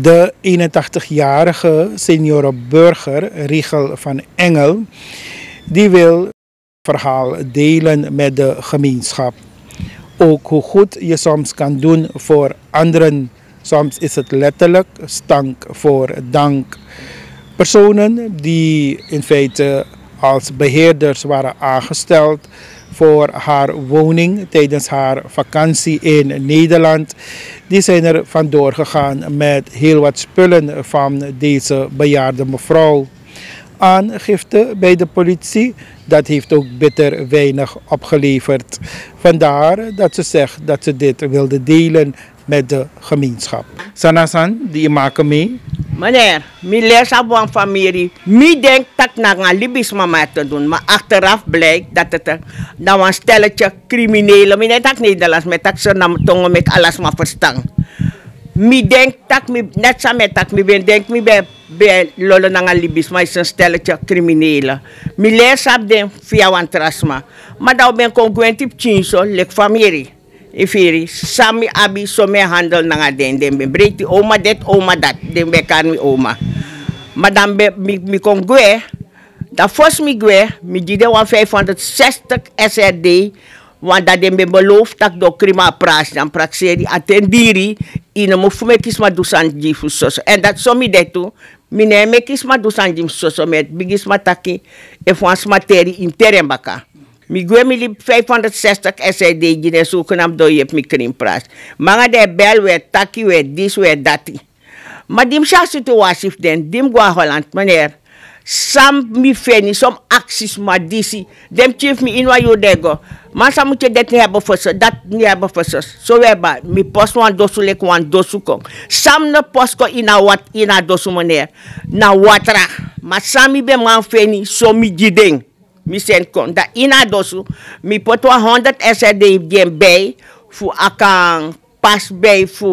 De 81-jarige seniorenburger Riegel van Engel, die wil verhaal delen met de gemeenschap. Ook hoe goed je soms kan doen voor anderen. Soms is het letterlijk stank voor dank. Personen die in feite als beheerders waren aangesteld, voor haar woning tijdens haar vakantie in Nederland. Die zijn er vandoor gegaan met heel wat spullen van deze bejaarde mevrouw. Aangifte bij de politie, dat heeft ook bitter weinig opgeleverd. Vandaar dat ze zegt dat ze dit wilde delen met de gemeenschap. Sanasan, die maken mee. Meneer, mi lesa van familie. Mi denkt dat na een Libisch mama te doen. Maar achteraf blijkt dat het eh, nou een stelletje criminelen. Mi denkt dat Nederlands met dat ze nam tongen met alles maar verstaan. Mi denkt dat mi net zo met dat mi ben denk mi ben ben lullen na een Libisch maar is een stelletje criminelen. Mi lesa den via een trasma. Maar dat nou ben congruent op chinso lek familie. ifiri sami abi me handle nanga den den be break the oma det oma dat be kan mi oma madam be mi, mi kon da fos mi gue mi gide wan 560 SRD da dat be belof tak do krima pras dan prakseri atendiri ina mo fume kisma dusan jifu soso en dat somi detu mi ne me kisma dusan jifu so me bigisma taki e fwansma teri interem baka Mi gwe mi lip 560 SID gine zogenaamd door je mi krimpras. Manga de bel we taki we dis we dati. Maar dim sha situatie den, dim gwa Holland meneer. Sam mi feni, som axis ma disi. Dem chief mi inwa yo dego. Maar sa moet je dit niet hebben voor ze, dat niet hebben voor ze. Zo weba, mi post wan dosu lek wan dosu kom. Sam ne post ko ina wat, ina dosu meneer. Na watra. Maar sam mi be man feni, so mi gideng mi sen kon da ina dosu mi pot 100 SRD bien bij fu akan pas bij fu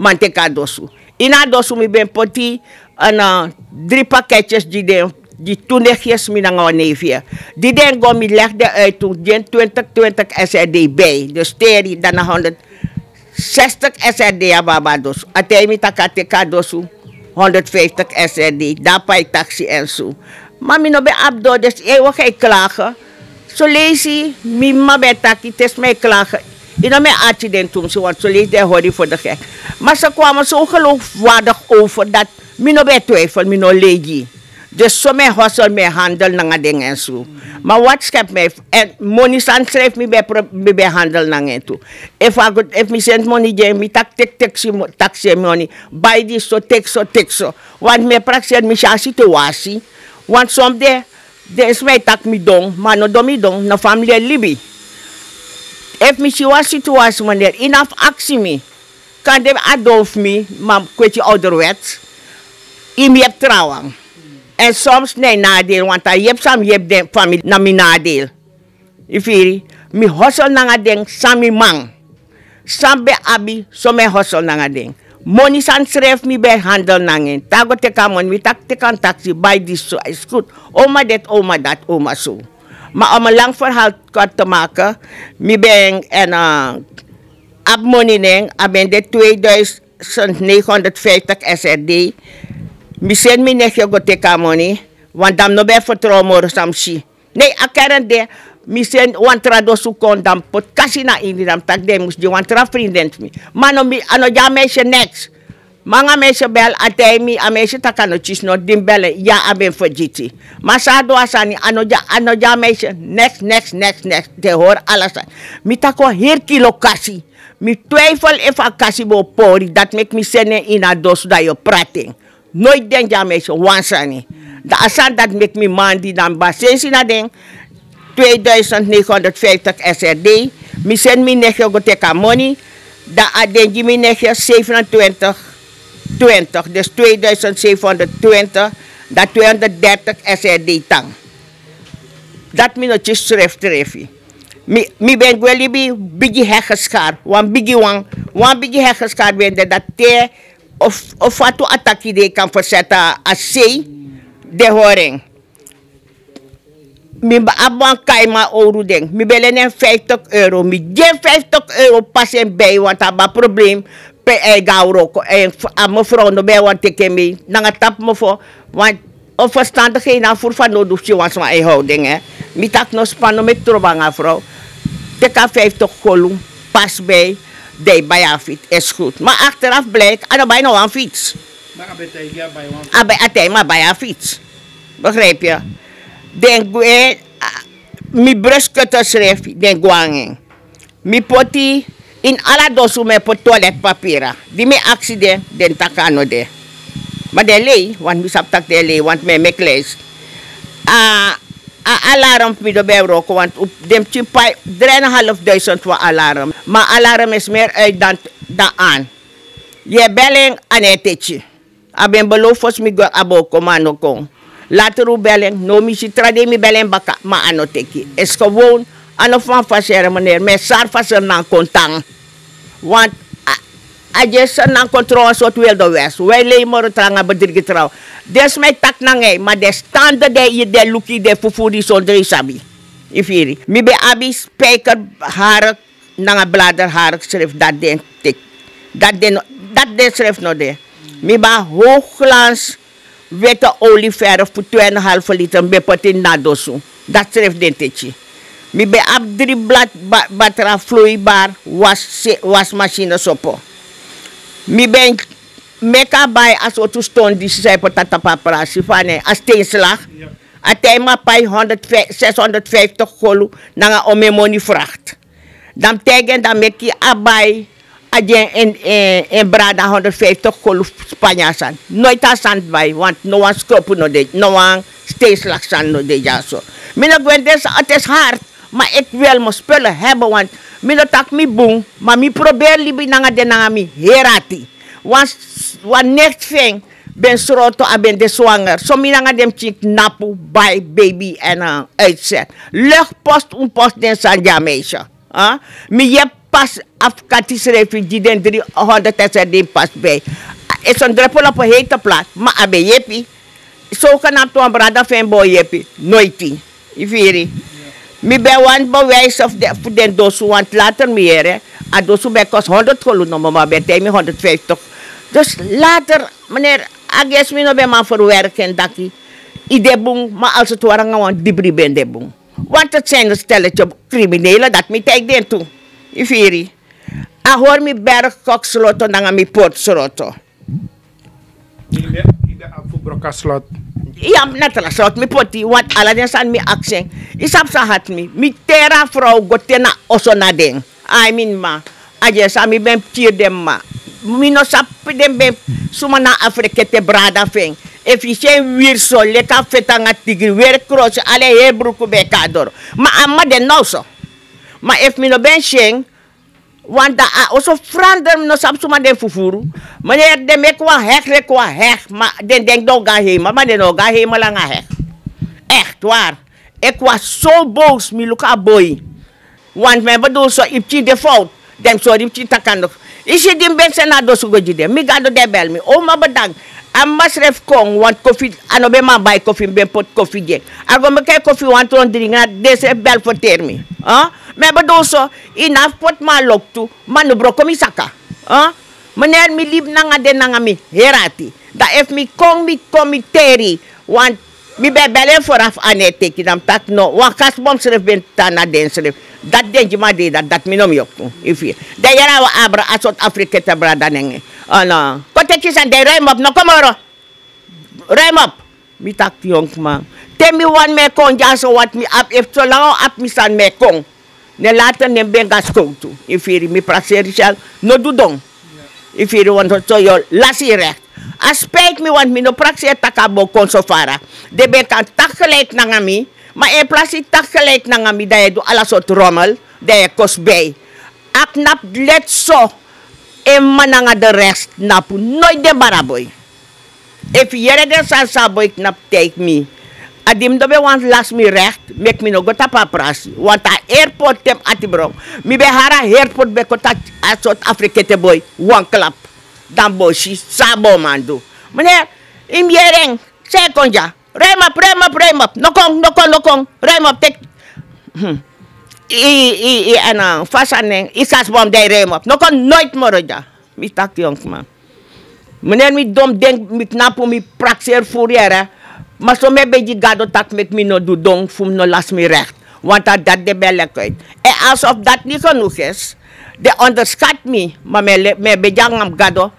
manteka dosu ina dosu mi ben poti ana drie pakketjes die den die toenigjes mi na neefje. Die den go mi legde uit 20-20 SRD bij. Dus teri dan 160 SRD ababa dosu. Atemi takateka dosu. 150 SRD, dapai taxi en zo. Mami no be abdo, dus jij eh, wil geen klagen. Zo lees je, mima betaki, taki, het is mij klagen. Ik heb mijn aardje den toen, want zo lees de horie voor de gek. Maar ze kwamen zo geloofwaardig over dat ik no ben twijfel, ik no legi. Dus zo mijn hostel, mijn handel, naar dingen en zo. Maar wat schept mij? En money san schrijft me bij, bij, bij handel naar en toe. If I could, if me send money, then me tak tek taxi, taxi money. Buy this, so tek so, tek so. Want me praktisch, me wasi. Want soms de, is mij tak me down, man or do me dong, na familie libi. If me she was situatie meneer, enough actie me. can de adopt me, maar kwetje ouderwets. I me heb And some soms nee nadeel, want to hebt some, je hebt family, familie me mi nadeel. Ifiri, me hustle na nga ding, sam mi mang. some be abi, some me hustle na nga ding. Money san schrijf me bij handel nangen. Tago te kamon, mi tak te kan taxi, buy this, so is goed. Oma dit, oma dat, oma zo. So. Maar om een lang verhaal kort te maken, mi ben en uh, eh, abmoning, ik ben de 2950 SRD. Ik mi mijn go gote kamoni, want dan no bij vertrouwen morgen samsi. Nee, ik ken de misen wantra do sukon dan pot kasina ini dam tak demus di wantra vrienden mi. Mano mi ano ja meisje niks. Manga meisje bel atei mi a meisje takano chis no din belle ya aben fojiti. Masado asani ano ja ano ja meisje next next next niks te hoor alles. Mi tako her kilo kasi. Mi twijfel if a kasi bo pori dat make mi sene ina dosu da yo prating. no den ja meisje wansani. Da asan dat make mi mandi dan basensina den. 2950 SRD. Misschien mi negje goteka money. Da adenji mi negje 27 20. Dus 2720. Dat 230 SRD tang. Dat mi notje schrift refi. Mi, mi ben gwelibi bigi heggeschaar. Wan bigi wang. Wan bigi heggeschaar wende dat te of, of wat to attackie kan verzetten als C. De horing mi ba abon kaima oru den. Mi belenen 50 euro. Mi de 50 euro passen bij, want dat aba probleem. Pe e gauroko. E a me vrouw no bij, want ik mi. Nanga tap me voor. Want of verstandigheid na voor van nodig je was maar e houding hè. Eh. Mi tak no spano met trobanga vrouw. Ik Teka 50 kolom. Pas bij. Dei bij Is e goed. Maar achteraf blijkt, ah, bij nog een fiets. Maar abe tegen bij een fiets. Abe tegen maar bij haar fiets. Begrijp je? den gue ah, mi bruskutter schrijf den guanging. Mi poti in ala dosu me po toilet papira. Di me accident den takano de. Ma de lei, want mi saptak de lei, want me me kles. A, a alarm mi do bevroko, want op dem chimpai 3.500 wa alarm. Ma alarm is meer uit eh, dan, dan aan. Je belling aan het tetje. Ik ben beloofd als ik aboko Later bellen, no misi trademi bellen baka, ah, maar het teki. Is gewoon ano van faseren meneer, met sarfa zijn nan kontang. Want ajes nan controle soort wilde west. Wij leemeren tranga bedriegen trouw. Des mij tak nangai, maar de standen de je de luki de fufuri zonder isabi. Ifiri. Mi be abi spijker harak, nanga blader harak schrift dat den tik. Dat den, dat nou de schrift no de. Mi ba hoogglans witte olieverf voor 2,5 liter bij poti nadosu. Dat schrijft dentetje. Mi be ab drie blad batra vloeibaar was, wasmachine sopo. Mi ben meta bij als wat stond die zei patata papra van als teenslag. Ja. Atij maar 650 golo naar een omemoni vracht. Dan tegen dan met we abai Adjen en in, in Brada 150 koluf Spanjasan. Nooit aan zand bij, want no one scope no de no one steeslag zand no de ja zo. Mijn gwentes, het is hard, maar ik wil mijn spullen hebben, want mijn tak mi boom, maar mi probeer libi nanga de nanga mi herati. Want, want next thing, ben sroto en ben de zwanger. Zo mi nanga dem chick napu, bij baby en uh, uitzet. Lucht post un post den sanjameisje. Huh? Ah? Mi jep pas den 300 refugieën 316 pas bij. Eh, is een druppel op een hete plaats. Maar abe ah, jepi, zogenaamd een brada van yepi. Noiti. nooit. Iviri. Mi ben wan bewijs of de, den dosu, want later meer, hè. A ah, dosu ben kost 100 gulden, maar bij tijd 150. Dus later, meneer, ages ah, mi no ben ma verwerken, daki. Ide boom, maar als het ware gewoon dibri ben de Wat Want het zijn een stelletje criminelen dat mi tijd toe. ifiri firi a hor mi ber kok sloto nanga mi pot sloto ida afu broka slot iya natala slot mi poti wat ala den san mi akseng isap hat mi mi tera fro gotena na deng i mean ma aje sa mi ben tier dem ma mi no sap dem ben suma na te brada feng efficient wir so leka fetanga tigri wer cross ale hebru kubekador ma amma no so ma ef mino ben sheng wanda a oso frander no samsuma den fufuru mane de me kwa hek le kwa hek ma den den do ga he ma den no ga he ma la hek echt waar ik e was zo boos mi luka boy wan me bedoel so ipchi default, dem so ipchi takando ishi dim ben sena do sugo jide mi gado de bel mi o ma bedank amas ref kong want kofi ano be ma bay kofi be pot kofi ge. ago me kay kofi want on dringa se bel for termi ah huh? Maar bedoel zo, in pot ma lok tu, manu broko mi saka. Huh? Meneer mi liep nanga de nanga mi, herati. Da ef mi kong mi komiteri, want mi ben belen vooraf aan het teken, dan tak no. Want kasbomschrift ben tana den schrift. Dat denk je maar deed dat, dat mi nom yok tu, if je. Da jara wa abra, asot Afrika te brada nenge. Ano, Kote en de ruim op, no kom oro. Ruim op. Mi tak jong man. Temi one me kon so wat mi ap, If so lang ap mi me kong ne lata ne benga skoutu. Ifiri mi prakseri shal, no dudong. Ifiri want so yo lasi recht. A mi me, want mi no prakse takabo konsofara. De ben kan tak gelijk na ngami, maar in e plaats tak gelijk na ngami, dat je doet alle rommel, dat je kost bij. Ak nap let so, e mananga de rest napu, nooit de baraboy. If jere de sasaboy knap take me. Adim dobe want last me recht make me no go tapa pras want a airport tem atibro mi be hara airport be kota a sort te boy one clap dan boshi sabo mando meneer im jereng se konja Rijm op, rijm op, rijm op. Nokong, nokong, nokong. Rem up, tek. Hmm. I, i, i, en uh, fasaneng. Isas bom de rijm op. Nokong nooit moroja. Mi tak jong man. Meneer mi dom denk, mi knapu, mi prakseer voor jaren. Maar zo me bij die gado tak met me no do dong, fum no las me recht. Want dat dat de belle kwijt. En alsof dat niet genoeg is, de onderschat me, maar me, me bij gado,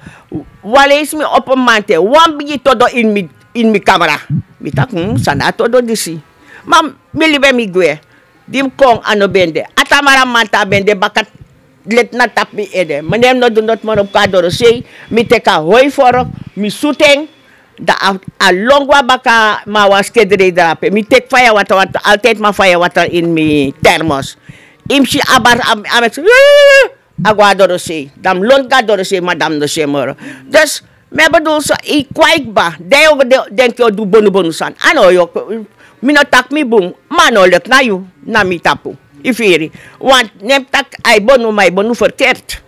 wale is me op een mante, wan bij todo in me, in me camera. Me tak, hmm, sana todo disi. Maar me libe me gwe, dim kong ano bende, atamara manta bende bakat let na tap me ede. Menem no do not man op kadoro say, me teka hoi forok, me suteng, da a, a long wa baka ma was kedere drape. Mi tek fire water, water tek ma fire water in mi thermos. Im abar am am agwa se Dam doro se madam se moro. Dus me bedoel so i kwaik ba. Dey over de denk yo du bonu bonu san. Ano yo mi no tak mi bum Ma no lek na yu na mi tapu. Ifiri. Want nem tak ai bonu mai bonu verkeerd.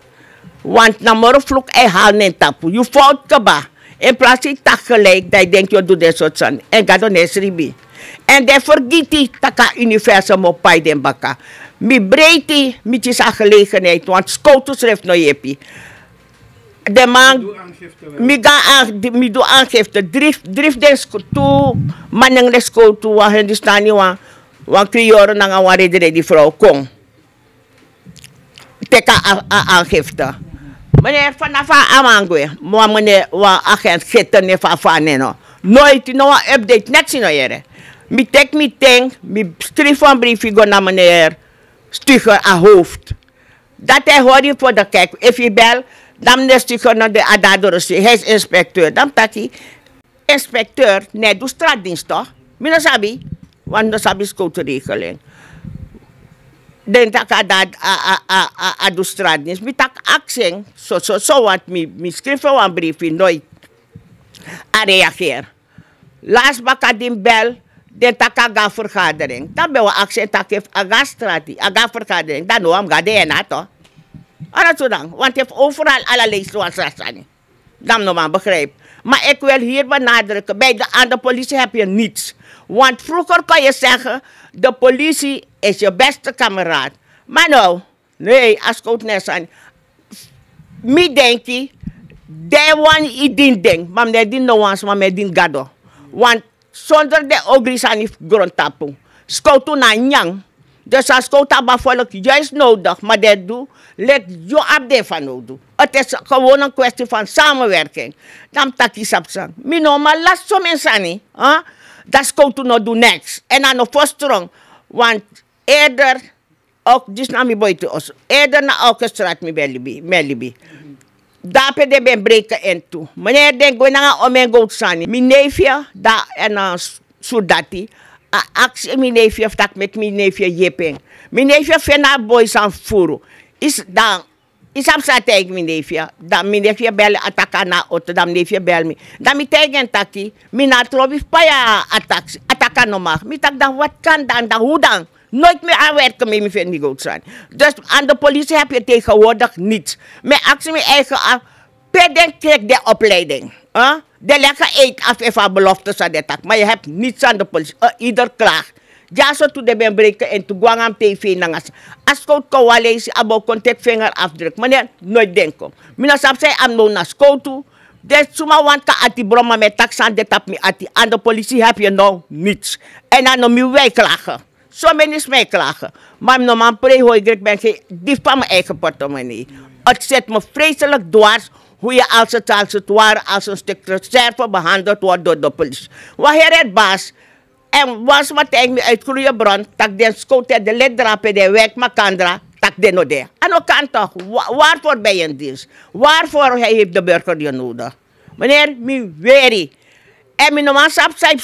Want na moro fluk e hal nem tapu. You ka ba? In plaats van tak gelijk, dat je denkt, je doet dit soort zin En ga dan eens En dat vergiet die taka universum op bij den bakka. Mi hij mi zijn gelegenheid want scotus heeft nog je de man mi ga mi do aangifte drift drift des to maneng des ko to wa hindustani wa wa kriyor na nga wa redi die vrouw kom teka aangifte Meneer Vanava Amangwe, maar meneer wa agent zitten ne fafane no. Nooit no update net zien jere. Mi tek mi tank, mi strif van brief go naar meneer Stuger a hoofd. Dat hij e hoor je voor de kijk. If je bel, dan meneer Stuger naar de Adadorosi. Hij is inspecteur. Dan dat hij inspecteur, nee, doet straatdienst toch? Mina sabi, want de sabi is regeling a a adustradnis, mi tak aksing, so so so zo mi, mi schrijven een brief in nooit a reageer. Laatst baka din bel, den takaga vergadering. Dan ben we aksing takif aga strati, aga vergadering. Dan noem ga de ena to. Ara zo dan, want heeft overal allerlei zoals rasani. Dan nog maar begrijp. Maar ik wil hier benadrukken, bij de, aan de politie heb je niets. Want vroeger kan je zeggen, de politie is je beste kameraad. Maar nou, nee, als ik net zijn. Mi denk je, die one i din denk, maar mij din no maar mij din gado. Want zonder de ogris aan die grondtapu. Skoutu na nyang. Dus als koutaba volk juist nodig, maar dat doe, let je de van nodig. Het is gewoon een kwestie van samenwerking. Dan taki sapsan. Mino, maar laat zo mensen niet. Dat is koutu no do niks. En dan nog voor strong. Want eerder, ook dus na mi boy os, eerder na elke straat mi belibi, melibi. Dape de ben breken en toe. Meneer denk we na om mijn goud sani. mijn neefje, da en uh, eh, soldati. A ah, actie ah, mi neefje tak met mijn neefje jepeng. mijn neefje fena boys aan furu. Is dan is op zijn tijd, mijn neefje. Dan mijn neefje bel ataka na auto, dan mijn neefje bel me. Dan mijn tegen takkie, mijn natrobif paya attack, ataka no mag. Mijn tak dan wat kan dan, dan hoe dan? nooit meer aan werken met mijn vernieuwd zijn. Dus aan de politie heb je tegenwoordig niets. Mijn actie, mijn eigen af. Peden krijgt de opleiding. Huh? De leggen eet af en van beloftes aan de tak. Maar je hebt niets aan de politie. Eh, ieder klaagt. Ja, zo toe de ben breken en toe gewoon aan tv nangas. Als koud is, abo contact vinger afdruk. Meneer, nooit denken. Mina sap zei am no nas school toe. Dus suma want ka ati broma met tax aan de tap me Aan de politie heb je nou niets. En dan om je wij klagen. Zo mensen mij klagen. Maar nou, mijn normaal prehoor ik ben geen dief van mijn eigen portemonnee. Het zet me vreselijk dwars hoe je als het, als het ware als een stuk reserve behandeld wordt door de politie. Waar hier het baas. En was wat ik me uitgroeien brand, dat den scoot de ledrape de werk makandra, dat den no de. Aan nou kan toch, waarvoor ben je in dienst? Waarvoor heeft de burger je nodig? Meneer, mi weri. En mijn normaal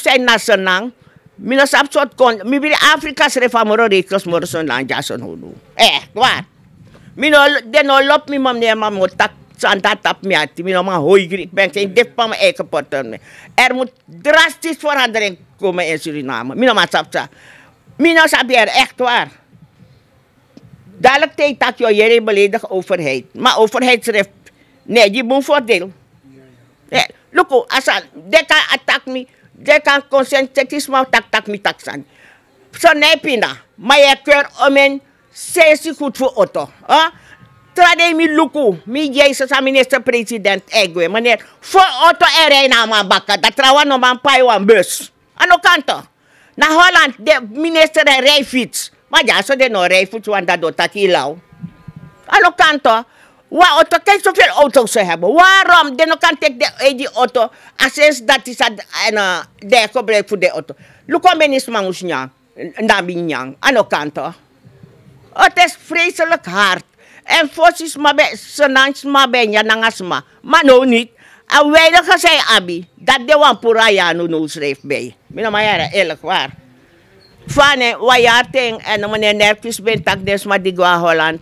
zijn naar zijn lang. Mina sap sot kon, mi bi Afrika sre famoro rekos morson lan jason hodu. Eh, waar. Mina deno lop mi mam ne mam hotak aan tap tap me uit. Mijn oma hooigriet ben in dit van mijn eigen me. Er moet drastisch verandering komen in e Suriname. Mijn oma sapsa. Mijn oma echt waar. Dadelijk te dat je je beledig overheid. Maar overheidsrecht, nee, je moet voordeel. Eh, look, als dat attack me, Dekan konsentretisman tak tak mi taksan. Sonay pina, maye om een sesi goed voor auto. Huh? Trade mi luku, mi jeise sa minister-president egwe. Meneer, voor Otto en aan man bakka, dat trawa no man pai wan bus. Ano kanto? Na Holland, de minister en rijfiets. Maar ja, so de no rijfiets, want dat doet dat hier lauw. Ano kanto? Waar auto, kijk zoveel auto's ze hebben. Waarom? Dan kan ik de, die auto, als dat is dat en de gebruik voor de auto. Luko men is mangus nyang, nami nyang, ano kanto. Het is vreselijk hard. En fossis maar bij, senans maar bij, ja, nangas maar. Maar nou niet. En zei Abi, dat de wampura ja nu nu schreef bij. Mina maar ja, eerlijk waar. Van, wajarting en meneer Nerkis bent dat des maar die Holland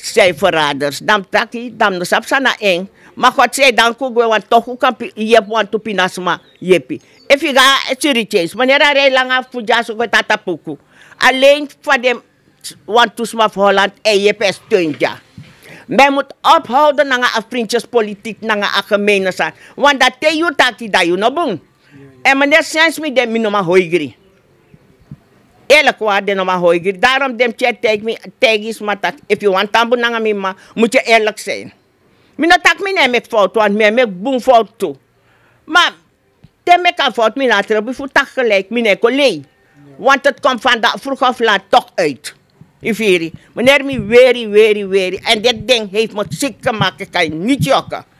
zijn verraders. Dam taki, dam de sapsana eng. Maar God zei dan wel wat toch ook kan je want to pinasma jepi. If je gaat suriches, wanneer er lang af pujas ook tata puku. Alleen voor de want to smaf Holland en je pest Men moet ophouden na nga afprintjes politiek na agemene Want dat te you taki da je no bung. En meneer Sens mi de minima hoigri eerlijk waar de nama hoiger. Daarom dem je tegen me tegen is maar dat if you want tambo nanga ma moet je eerlijk zijn. Mina tak me neem ik fout want me me boom fout toe. Maar tem ik aan fout mina tak gelijk mina collega. Want het komt van dat vroeg of laat toch uit. Iviri. Meneer me weri weri weri en dit ding heeft me ziek gemaakt. Ik kan niet jokken.